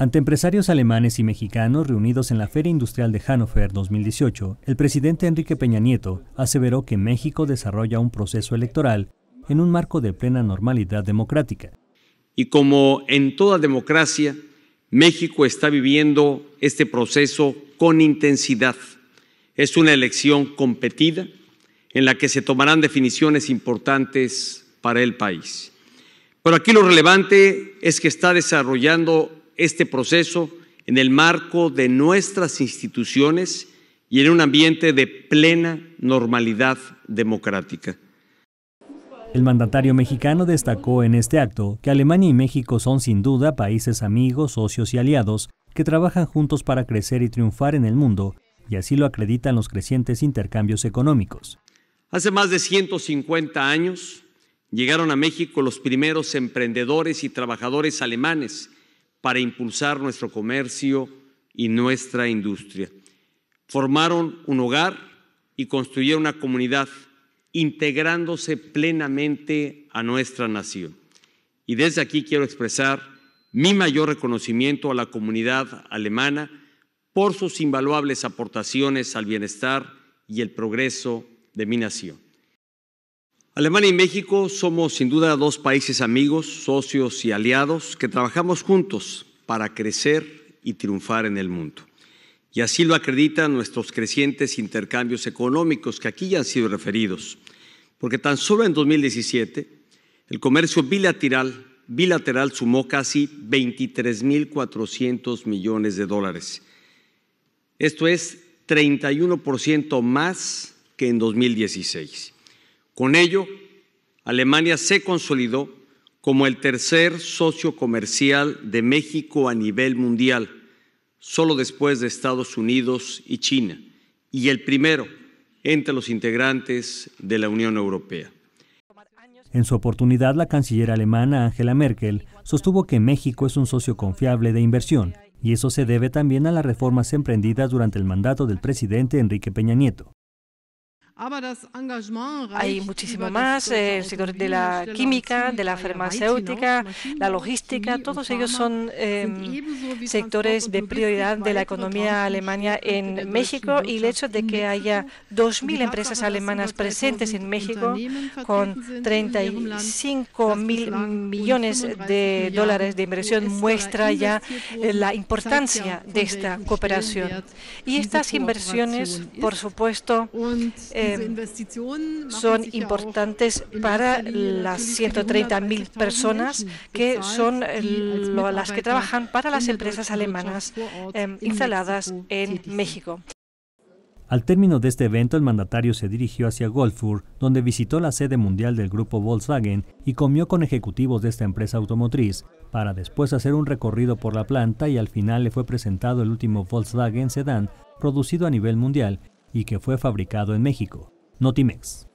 Ante empresarios alemanes y mexicanos reunidos en la Feria Industrial de Hannover 2018, el presidente Enrique Peña Nieto aseveró que México desarrolla un proceso electoral en un marco de plena normalidad democrática. Y como en toda democracia, México está viviendo este proceso con intensidad. Es una elección competida en la que se tomarán definiciones importantes para el país. Pero aquí lo relevante es que está desarrollando este proceso en el marco de nuestras instituciones y en un ambiente de plena normalidad democrática. El mandatario mexicano destacó en este acto que Alemania y México son sin duda países amigos, socios y aliados que trabajan juntos para crecer y triunfar en el mundo, y así lo acreditan los crecientes intercambios económicos. Hace más de 150 años llegaron a México los primeros emprendedores y trabajadores alemanes para impulsar nuestro comercio y nuestra industria. Formaron un hogar y construyeron una comunidad integrándose plenamente a nuestra nación. Y desde aquí quiero expresar mi mayor reconocimiento a la comunidad alemana por sus invaluables aportaciones al bienestar y el progreso de mi nación. Alemania y México somos sin duda dos países amigos, socios y aliados que trabajamos juntos para crecer y triunfar en el mundo. Y así lo acreditan nuestros crecientes intercambios económicos que aquí ya han sido referidos, porque tan solo en 2017 el comercio bilateral, bilateral sumó casi 23.400 millones de dólares. Esto es 31% más que en 2016. Con ello, Alemania se consolidó como el tercer socio comercial de México a nivel mundial, solo después de Estados Unidos y China, y el primero entre los integrantes de la Unión Europea. En su oportunidad, la canciller alemana Angela Merkel sostuvo que México es un socio confiable de inversión, y eso se debe también a las reformas emprendidas durante el mandato del presidente Enrique Peña Nieto. Ah, Hay muchísimo más, eh, el sector de la química, de la farmacéutica, la logística, todos ellos son em, sectores de prioridad de la economía alemana en México y el hecho de que haya 2.000 empresas alemanas presentes en México con 35.000 millones de dólares de inversión muestra ya la importancia de esta cooperación. Y estas inversiones, por supuesto, Em, son importantes para las 130.000 personas que son las que trabajan para las empresas alemanas em, instaladas en México. Al término de este evento, el mandatario se dirigió hacia Golfur, donde visitó la sede mundial del grupo Volkswagen y comió con ejecutivos de esta empresa automotriz, para después hacer un recorrido por la planta y al final le fue presentado el último Volkswagen Sedan producido a nivel mundial y que fue fabricado en México, Notimex.